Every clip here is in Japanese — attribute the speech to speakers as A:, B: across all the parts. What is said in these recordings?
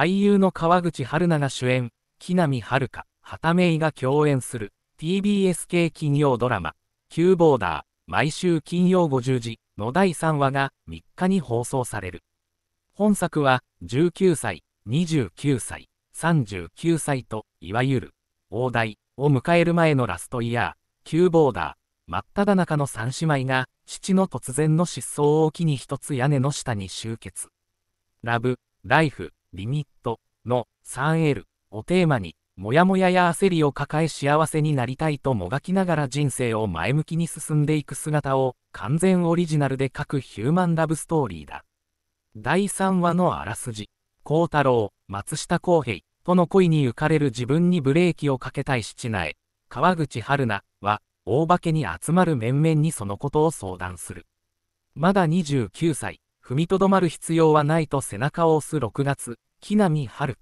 A: 俳優の川口春奈が主演、木南遥、畑芽衣が共演する TBS 系金曜ドラマ、ーボーダー、毎週金曜50時の第3話が3日に放送される。本作は19歳、29歳、39歳と、いわゆる、大台を迎える前のラストイヤー、ーボーダー、真っ只中の三姉妹が、父の突然の失踪を機に一つ屋根の下に集結。ラブ、ライフ、リミットの 3L をテーマに、もやもやや焦りを抱え幸せになりたいともがきながら人生を前向きに進んでいく姿を完全オリジナルで書くヒューマンラブストーリーだ。第3話のあらすじ。幸太郎、松下洸平との恋に浮かれる自分にブレーキをかけたい七内、川口春奈は大化けに集まる面々にそのことを相談する。まだ29歳、踏みとどまる必要はないと背中を押す6月、木並遥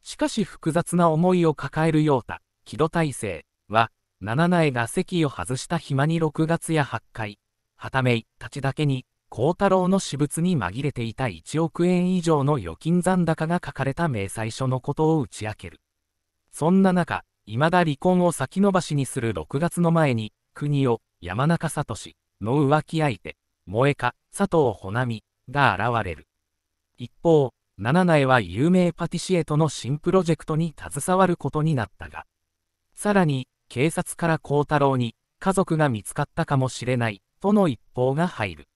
A: しかし複雑な思いを抱えるようだ、木戸大成は、七苗が席を外した暇に6月や8回、はためいたちだけに、幸太郎の私物に紛れていた1億円以上の預金残高が書かれた明細書のことを打ち明ける。そんな中、未だ離婚を先延ばしにする6月の前に、国を山中聡の浮気相手、萌えか佐藤穂波が現れる。一方、七苗は有名パティシエとの新プロジェクトに携わることになったが、さらに、警察から幸太郎に家族が見つかったかもしれないとの一報が入る。